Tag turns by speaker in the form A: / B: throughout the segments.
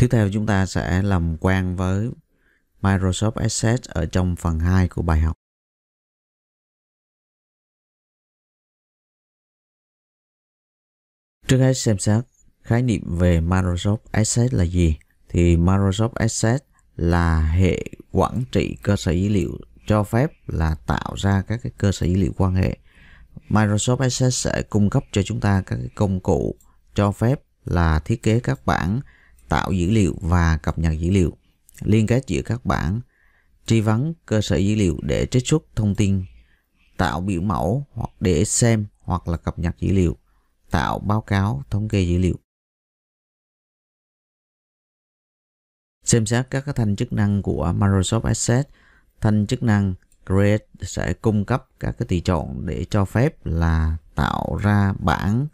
A: Tiếp theo chúng ta sẽ làm quen với Microsoft Access ở trong phần 2 của bài học. Trước hết xem xét khái
B: niệm về Microsoft Access là gì thì Microsoft Access là hệ quản trị cơ sở dữ liệu cho phép là tạo ra các cái cơ sở dữ liệu quan hệ. Microsoft Access sẽ cung cấp cho chúng ta các cái công cụ cho phép là thiết kế các bản tạo dữ liệu và cập nhật dữ liệu, liên kết giữa các bản, tri vấn cơ sở dữ liệu để trích xuất thông tin, tạo biểu mẫu hoặc để xem hoặc là cập nhật dữ liệu, tạo báo cáo thống kê dữ liệu. Xem xét các thanh chức năng của Microsoft Access, thanh chức năng Create sẽ cung cấp các cái tùy chọn để cho phép là tạo ra bản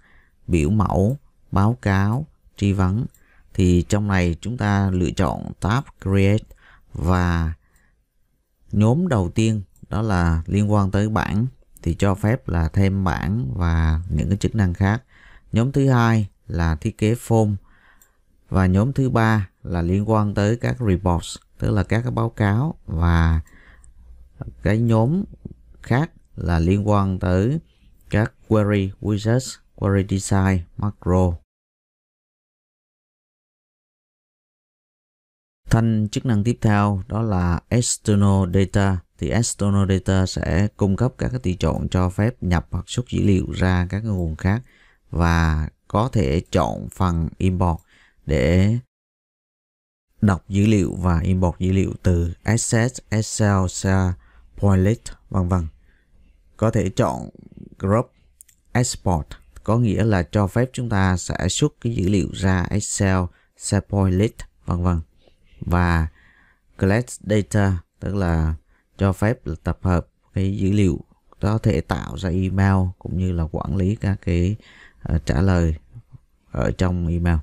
B: biểu mẫu, báo cáo, tri vấn thì trong này chúng ta lựa chọn tab create và nhóm đầu tiên đó là liên quan tới bảng thì cho phép là thêm bảng và những cái chức năng khác nhóm thứ hai là thiết kế form và nhóm thứ ba là liên quan tới các reports tức là các cái báo cáo và cái nhóm khác là liên quan tới các query wizards query design macro Thanh chức năng tiếp theo đó là External Data. Thì External Data sẽ cung cấp các cái tùy chọn cho phép nhập hoặc xuất dữ liệu ra các cái nguồn khác và có thể chọn phần Import để đọc dữ liệu và import dữ liệu từ Access, Excel, SharePoint, vân vân. Có thể chọn Group Export có nghĩa là cho phép chúng ta sẽ xuất cái dữ liệu ra Excel, SharePoint, vân vân và collect data tức là cho phép là tập hợp cái dữ liệu có thể tạo ra email cũng như là quản lý các cái uh, trả lời ở trong email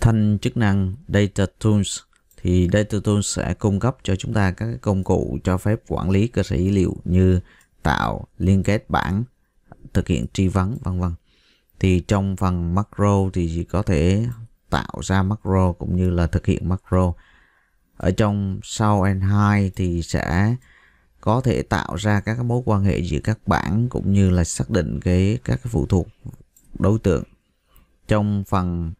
B: thanh chức năng data tools thì data tools sẽ cung cấp cho chúng ta các công cụ cho phép quản lý cơ sở dữ liệu như tạo liên kết bảng thực hiện tri vấn vân vân thì trong phần macro thì chỉ có thể tạo ra macro cũng như là thực hiện macro ở trong sau n high thì sẽ có thể tạo ra các mối quan hệ giữa các bảng cũng như là xác định cái các phụ thuộc đối tượng trong phần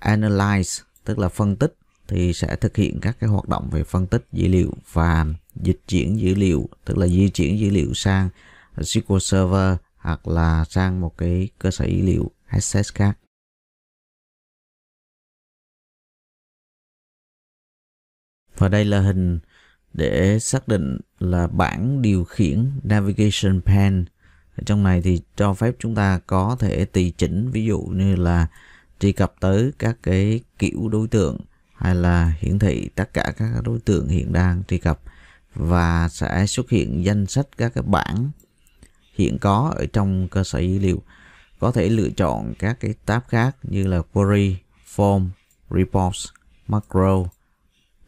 B: analyze tức là phân tích thì sẽ thực hiện các cái hoạt động về phân tích dữ liệu và dịch chuyển dữ liệu tức là di chuyển dữ liệu sang SQL Server hoặc là sang một cái cơ sở dữ liệu access khác
A: và đây là hình
B: để xác định là bảng điều khiển navigation Pane ở trong này thì cho phép chúng ta có thể tùy chỉnh ví dụ như là truy cập tới các cái kiểu đối tượng hay là hiển thị tất cả các đối tượng hiện đang truy cập và sẽ xuất hiện danh sách các cái bảng hiện có ở trong cơ sở dữ liệu. Có thể lựa chọn các cái tab khác như là Query, Form, Reports, Macro,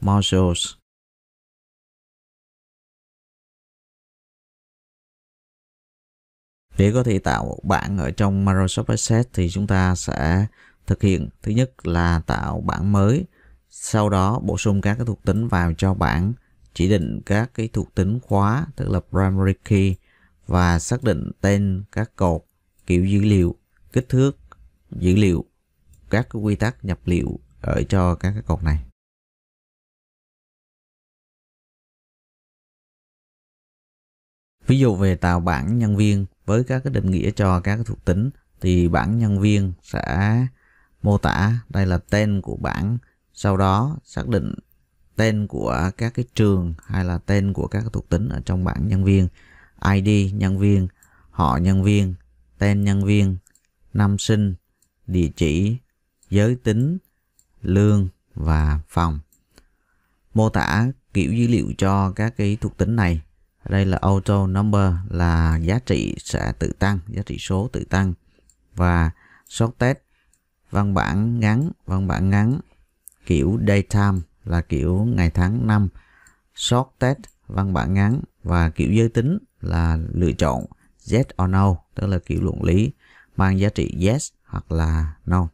B: Modules. Để có thể tạo bảng ở trong Microsoft Access thì chúng ta sẽ thực hiện thứ nhất là tạo bảng mới, sau đó bổ sung các cái thuộc tính vào cho bảng, chỉ định các cái thuộc tính khóa tức là primary key và xác định tên các cột, kiểu dữ liệu, kích thước dữ liệu, các quy tắc nhập liệu ở cho các cái cột này. Ví dụ về tạo bảng nhân viên với các cái định nghĩa cho các cái thuộc tính thì bảng nhân viên sẽ mô tả đây là tên của bảng, sau đó xác định tên của các cái trường hay là tên của các cái thuộc tính ở trong bảng nhân viên ID nhân viên, họ nhân viên, tên nhân viên, năm sinh, địa chỉ, giới tính, lương và phòng. Mô tả kiểu dữ liệu cho các cái thuộc tính này. đây là auto number là giá trị sẽ tự tăng, giá trị số tự tăng và short test văn bản ngắn, văn bản ngắn kiểu daytime là kiểu ngày tháng năm, short test văn bản ngắn và kiểu giới tính là lựa chọn yes or no tức là kiểu luận lý mang giá trị yes hoặc là no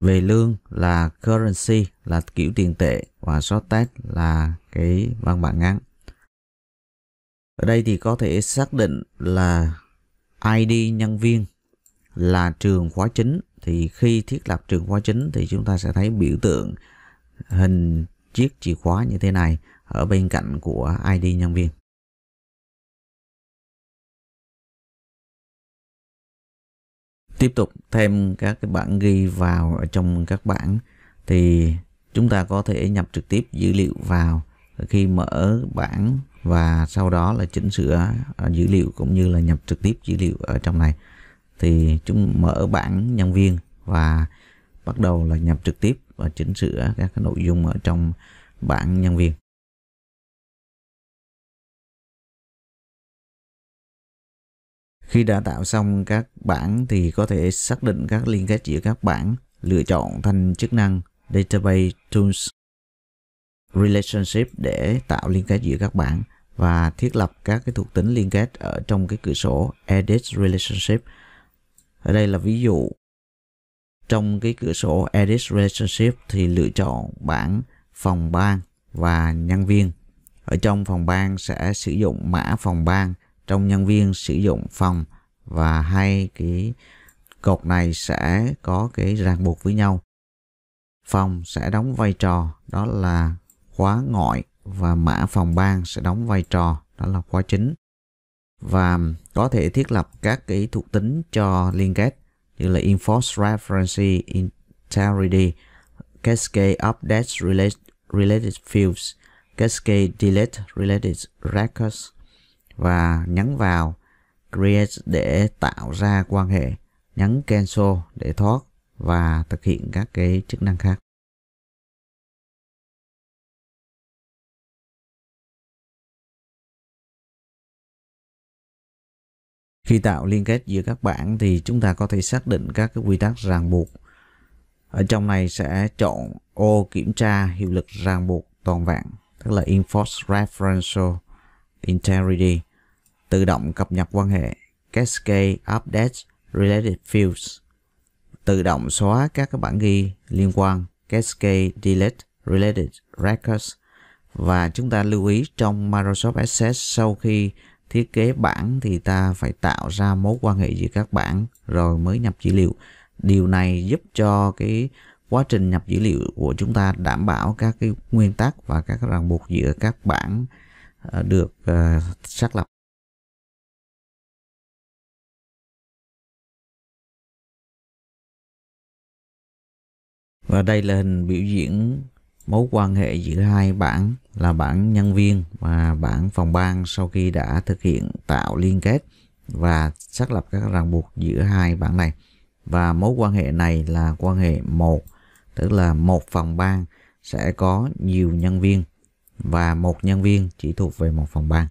B: về lương là currency là kiểu tiền tệ và Short shortage là cái văn bản ngắn ở đây thì có thể xác định là ID nhân viên là trường khóa chính thì khi thiết lập trường khóa chính thì chúng ta sẽ thấy biểu tượng hình chiếc chìa khóa như thế này ở bên cạnh của ID nhân viên. Tiếp tục thêm các cái bản ghi vào ở trong các bản thì chúng ta có thể nhập trực tiếp dữ liệu vào khi mở bản và sau đó là chỉnh sửa à, dữ liệu cũng như là nhập trực tiếp dữ liệu ở trong này thì chúng mở bảng nhân viên và bắt đầu là nhập trực tiếp và chỉnh sửa các cái nội dung ở
A: trong bảng nhân viên
B: Khi đã tạo xong các bảng thì có thể xác định các liên kết giữa các bảng, lựa chọn thành chức năng Database Tools Relationship để tạo liên kết giữa các bảng và thiết lập các cái thuộc tính liên kết ở trong cái cửa sổ Edit Relationship. Ở đây là ví dụ. Trong cái cửa sổ Edit Relationship thì lựa chọn bảng phòng ban và nhân viên. Ở trong phòng ban sẽ sử dụng mã phòng ban trong nhân viên sử dụng phòng và hai cái cột này sẽ có cái ràng buộc với nhau phòng sẽ đóng vai trò đó là khóa ngoại và mã phòng ban sẽ đóng vai trò đó là khóa chính và có thể thiết lập các cái thuộc tính cho liên kết như là enforce reference integrity cascade update related, related fields cascade delete related records và nhấn vào Create để tạo ra quan hệ, nhấn Cancel để thoát và thực hiện các cái chức năng khác. Khi tạo liên kết giữa các bảng thì chúng ta có thể xác định các cái quy tắc ràng buộc. Ở trong này sẽ chọn ô kiểm tra hiệu lực ràng buộc toàn vạn, tức là Enforce Referential Integrity, tự động cập nhật quan hệ, Cascade Update Related Fields, tự động xóa các bản ghi liên quan, Cascade Delete Related Records và chúng ta lưu ý trong Microsoft Access sau khi thiết kế bản thì ta phải tạo ra mối quan hệ giữa các bản rồi mới nhập dữ liệu. Điều này giúp cho cái quá trình nhập dữ liệu của chúng ta đảm bảo các cái nguyên tắc và các ràng buộc giữa các bản À, được à, xác lập và đây là hình biểu diễn mối quan hệ giữa hai bản là bản nhân viên và bản phòng ban sau khi đã thực hiện tạo liên kết và xác lập các ràng buộc giữa hai bản này và mối quan hệ này là quan hệ một tức là một phòng ban sẽ có nhiều nhân viên và một nhân viên chỉ thuộc về một phòng ban.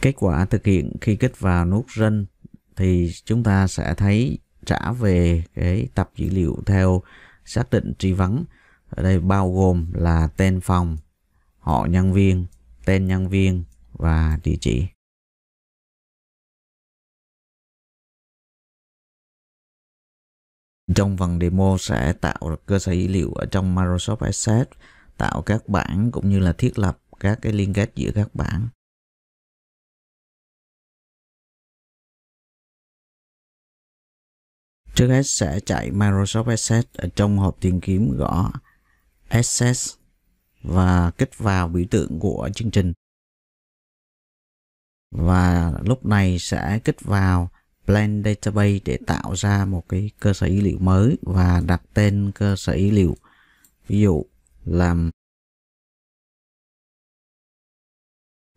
B: Kết quả thực hiện khi kích vào nút Run thì chúng ta sẽ thấy trả về cái tập dữ liệu theo xác định tri vấn. Ở đây bao gồm là tên phòng, họ nhân viên, tên nhân viên và địa chỉ. Trong phần demo sẽ tạo cơ sở dữ liệu ở trong Microsoft Access, tạo các bảng cũng như là thiết lập các cái liên kết giữa các bảng. Trước hết sẽ chạy Microsoft Access ở trong hộp tìm kiếm gõ Access và kích vào biểu tượng của chương trình. Và lúc này sẽ kích vào Plan Database để tạo ra một cái cơ sở dữ liệu mới và đặt tên cơ sở dữ liệu. Ví dụ
A: làm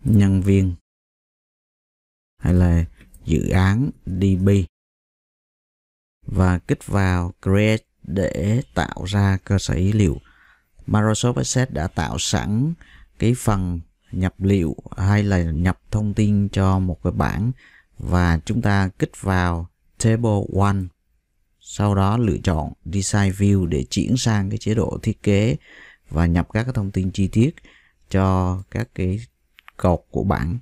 A: nhân viên
B: hay là dự án DB và kích vào Create để tạo ra cơ sở dữ liệu. Microsoft Access đã tạo sẵn cái phần nhập liệu hay là nhập thông tin cho một cái bảng và chúng ta kích vào Table 1 sau đó lựa chọn Design View để chuyển sang cái chế độ thiết kế và nhập các cái thông tin chi tiết cho các cái cột của bảng.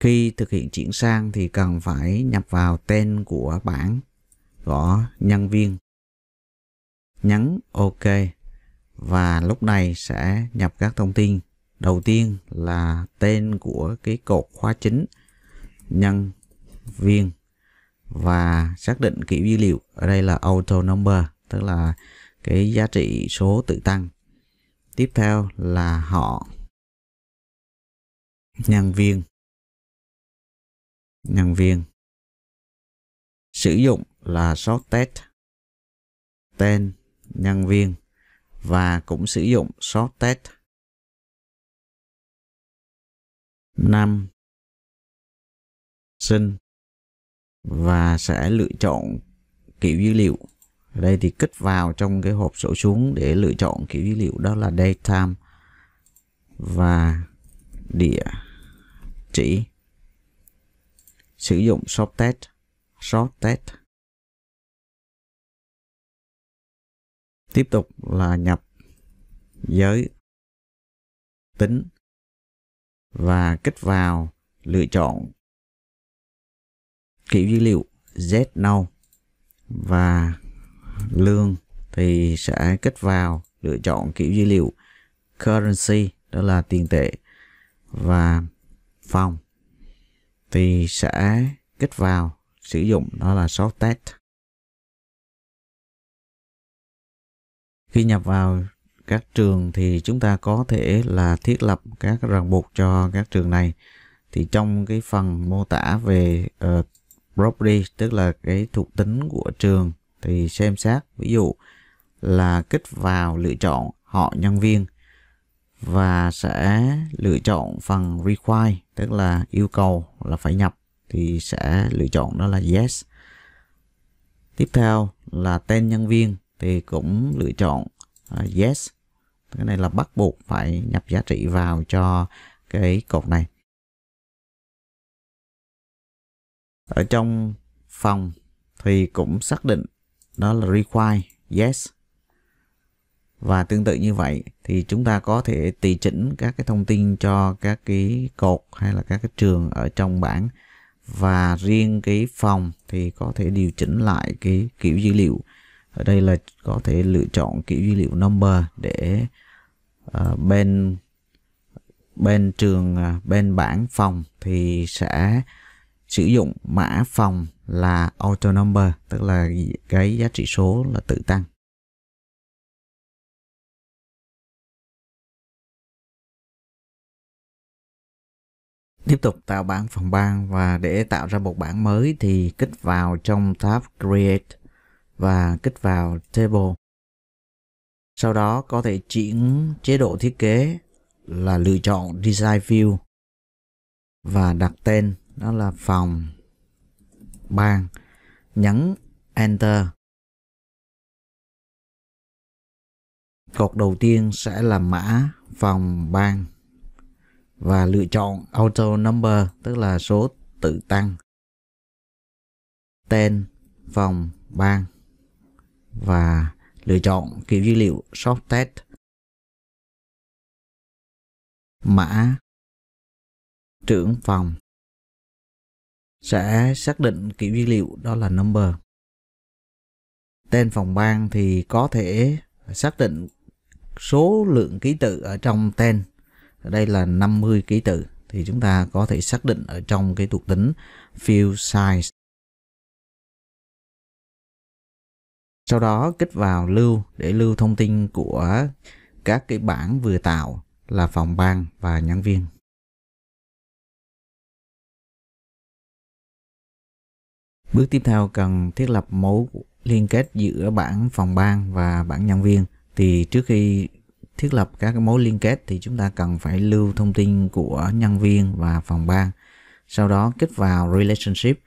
B: Khi thực hiện chuyển sang thì cần phải nhập vào tên của bảng, gõ nhân viên, nhấn OK và lúc này sẽ nhập các thông tin. Đầu tiên là tên của cái cột khóa chính nhân viên và xác định kiểu dữ liệu ở đây là auto number tức là cái giá trị số tự tăng tiếp theo là họ nhân viên
A: nhân viên sử dụng là short test tên nhân viên và cũng sử dụng short test năm
B: sinh và sẽ lựa chọn kiểu dữ liệu ở đây thì kích vào trong cái hộp sổ xuống để lựa chọn kiểu dữ liệu đó là daytime và địa chỉ sử dụng short test short test
A: tiếp tục là nhập giới tính và kích vào
B: lựa chọn kỹ dữ liệu z now và lương thì sẽ kích vào lựa chọn kiểu dữ liệu currency đó là tiền tệ và phòng thì sẽ kích vào sử dụng đó là short test khi nhập vào các trường thì chúng ta có thể là thiết lập các ràng buộc cho các trường này thì trong cái phần mô tả về uh, property tức là cái thuộc tính của trường thì xem xét ví dụ là kích vào lựa chọn họ nhân viên và sẽ lựa chọn phần require tức là yêu cầu là phải nhập thì sẽ lựa chọn đó là yes tiếp theo là tên nhân viên thì cũng lựa chọn à, yes cái này là bắt buộc phải nhập giá trị vào cho cái cột này ở trong phòng thì cũng xác định đó là require yes và tương tự như vậy thì chúng ta có thể tùy chỉnh các cái thông tin cho các cái cột hay là các cái trường ở trong bảng và riêng cái phòng thì có thể điều chỉnh lại cái kiểu dữ liệu ở đây là có thể lựa chọn kiểu dữ liệu number để uh, bên bên trường uh, bên bảng phòng thì sẽ sử dụng mã phòng là auto number tức là cái giá trị số là tự tăng Tiếp tục tạo bảng phòng ban và để tạo ra một bảng mới thì kích vào trong tab Create và kích vào Table. Sau đó có thể chuyển chế độ thiết kế là lựa chọn Design View và đặt tên đó là phòng ban nhấn enter cột đầu tiên sẽ là mã phòng ban và lựa chọn auto number tức là số tự tăng tên phòng ban và lựa chọn kiểu dữ liệu soft test
A: mã trưởng
B: phòng sẽ xác định kỹ dữ liệu đó là number. Tên phòng ban thì có thể xác định số lượng ký tự ở trong tên. Ở đây là 50 ký tự thì chúng ta có thể xác định ở trong cái thuộc tính field size. Sau đó kích vào lưu để lưu thông tin của các cái bảng vừa tạo là phòng ban và nhân viên. Bước tiếp theo cần thiết lập mối liên kết giữa bảng phòng ban và bảng nhân viên. Thì trước khi thiết lập các mối liên kết thì chúng ta cần phải lưu thông tin của nhân viên và phòng ban. Sau đó kích vào relationship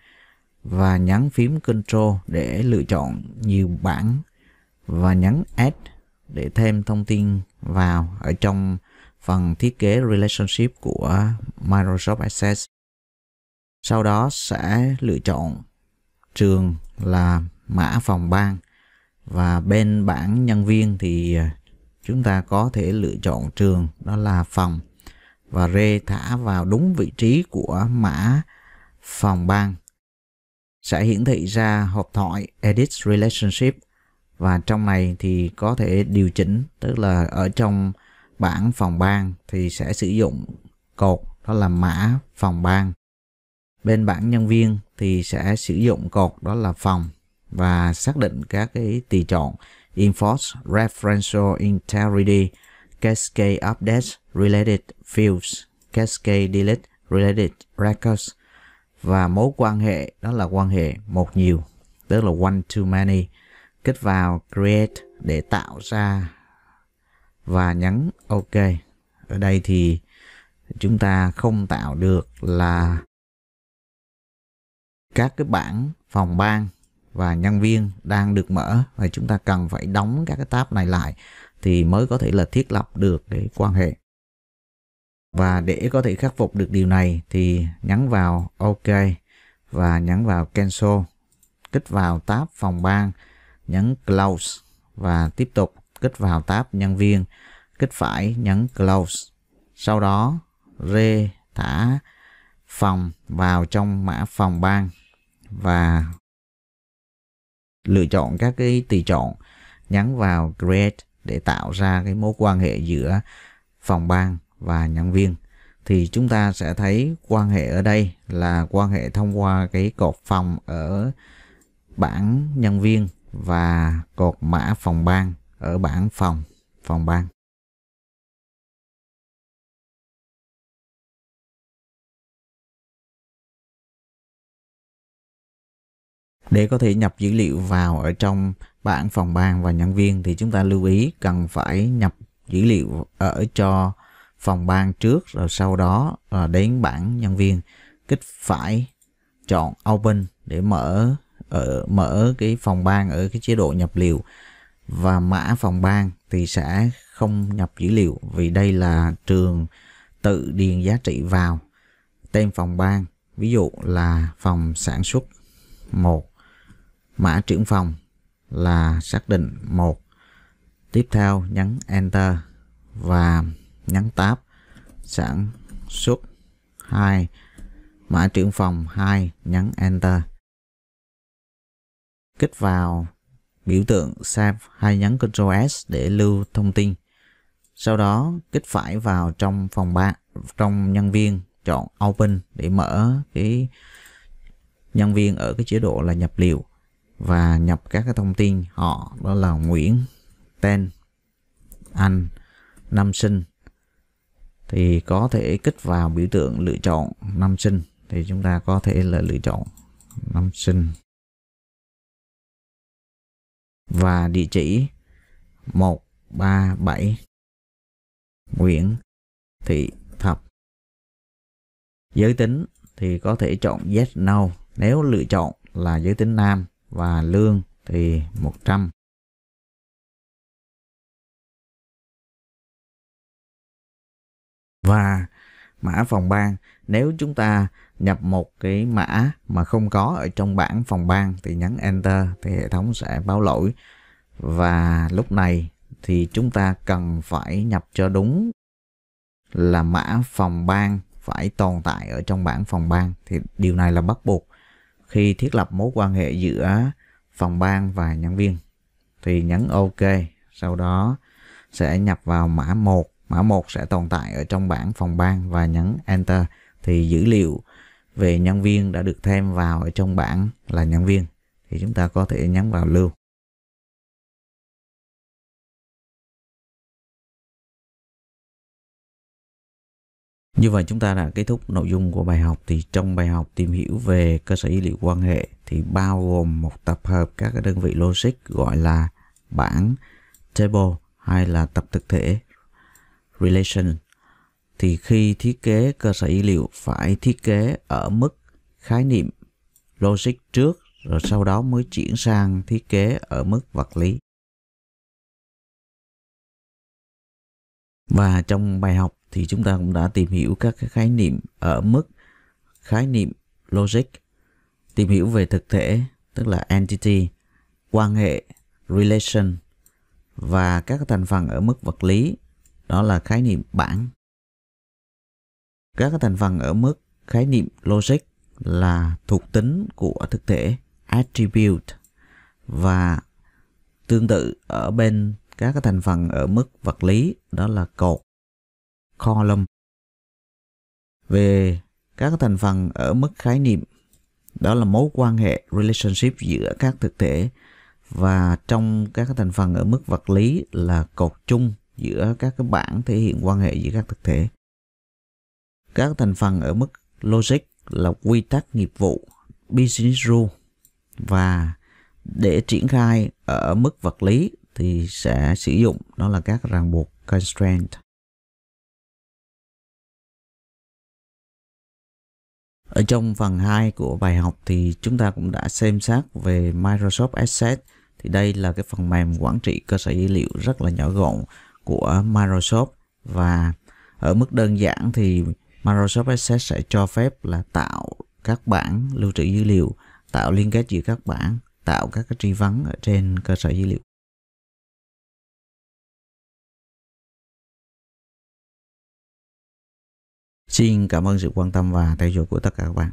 B: và nhấn phím control để lựa chọn nhiều bảng và nhấn add để thêm thông tin vào ở trong phần thiết kế relationship của Microsoft Access. Sau đó sẽ lựa chọn trường là mã phòng ban và bên bảng nhân viên thì à, chúng ta có thể lựa chọn trường đó là phòng và rê thả vào đúng vị trí của mã phòng ban sẽ hiển thị ra hộp thoại edit relationship và trong này thì có thể điều chỉnh tức là ở trong bảng phòng ban thì sẽ sử dụng cột đó là mã phòng ban bên bảng nhân viên thì sẽ sử dụng cột đó là phòng và xác định các cái tùy chọn Enforce Referential Integrity Cascade Update Related Fields Cascade Delete Related Records và mối quan hệ đó là quan hệ một nhiều tức là one to many kích vào create để tạo ra và nhấn ok ở đây thì chúng ta không tạo được là các cái bảng phòng ban và nhân viên đang được mở và chúng ta cần phải đóng các cái tab này lại thì mới có thể là thiết lập được cái quan hệ và để có thể khắc phục được điều này thì nhấn vào OK và nhấn vào Cancel kích vào tab phòng ban nhấn Close và tiếp tục kích vào tab nhân viên kích phải nhấn Close sau đó rê thả phòng vào trong mã phòng ban và lựa chọn các cái tùy chọn nhắn vào create để tạo ra cái mối quan hệ giữa phòng ban và nhân viên thì chúng ta sẽ thấy quan hệ ở đây là quan hệ thông qua cái cột phòng ở bảng nhân viên và cột mã phòng ban ở bảng phòng phòng ban để có thể nhập dữ liệu vào ở trong bảng phòng ban và nhân viên thì chúng ta lưu ý cần phải nhập dữ liệu ở cho phòng ban trước rồi sau đó là đến bảng nhân viên kích phải chọn open để mở ở ờ, mở cái phòng ban ở cái chế độ nhập liệu và mã phòng ban thì sẽ không nhập dữ liệu vì đây là trường tự điền giá trị vào tên phòng ban ví dụ là phòng sản xuất 1 mã trưởng phòng là xác định một tiếp theo nhấn enter và nhấn tab sản xuất 2 mã trưởng phòng 2 nhấn enter kích vào biểu tượng save hay nhấn Ctrl S để lưu thông tin sau đó kích phải vào trong phòng 3 trong nhân viên chọn open để mở cái nhân viên ở cái chế độ là nhập liệu và nhập các cái thông tin họ đó là Nguyễn tên anh năm sinh thì có thể kích vào biểu tượng lựa chọn năm sinh thì chúng ta có thể là lựa chọn năm sinh và địa chỉ 137 Nguyễn Thị Thập giới tính thì có thể chọn yes no nếu lựa chọn là giới tính nam và lương thì 100. Và mã phòng ban, nếu chúng ta nhập một cái mã mà không có ở trong bảng phòng ban thì nhấn Enter thì hệ thống sẽ báo lỗi. Và lúc này thì chúng ta cần phải nhập cho đúng là mã phòng ban phải tồn tại ở trong bảng phòng ban thì điều này là bắt buộc khi thiết lập mối quan hệ giữa phòng ban và nhân viên thì nhấn ok sau đó sẽ nhập vào mã 1 mã 1 sẽ tồn tại ở trong bảng phòng ban và nhấn enter thì dữ liệu về nhân viên đã được thêm vào ở trong bảng là nhân viên thì chúng ta có thể
A: nhấn vào lưu
B: Như vậy chúng ta đã kết thúc nội dung của bài học thì trong bài học tìm hiểu về cơ sở dữ liệu quan hệ thì bao gồm một tập hợp các đơn vị logic gọi là bảng, table hay là tập thực thể, relation. Thì khi thiết kế cơ sở dữ liệu phải thiết kế ở mức khái niệm logic trước rồi sau đó mới chuyển sang thiết kế ở mức vật lý. Và trong bài học thì chúng ta cũng đã tìm hiểu các khái niệm ở mức khái niệm logic, tìm hiểu về thực thể tức là entity, quan hệ, relation và các thành phần ở mức vật lý đó là khái niệm bản. Các thành phần ở mức khái niệm logic là thuộc tính của thực thể attribute và tương tự ở bên các thành phần ở mức vật lý đó là cột column về các thành phần ở mức khái niệm đó là mối quan hệ relationship giữa các thực thể và trong các thành phần ở mức vật lý là cột chung giữa các cái bảng thể hiện quan hệ giữa các thực thể các thành phần ở mức logic là quy tắc nghiệp vụ business rule và để triển khai ở mức vật lý thì sẽ sử dụng đó là các ràng buộc
A: constraint
B: Ở trong phần 2 của bài học thì chúng ta cũng đã xem xét về Microsoft Access. Thì đây là cái phần mềm quản trị cơ sở dữ liệu rất là nhỏ gọn của Microsoft và ở mức đơn giản thì Microsoft Access sẽ cho phép là tạo các bảng lưu trữ dữ liệu, tạo liên kết giữa các bảng, tạo các cái tri vấn ở trên cơ sở dữ liệu
A: Xin cảm ơn sự quan tâm và theo dõi của tất cả các bạn.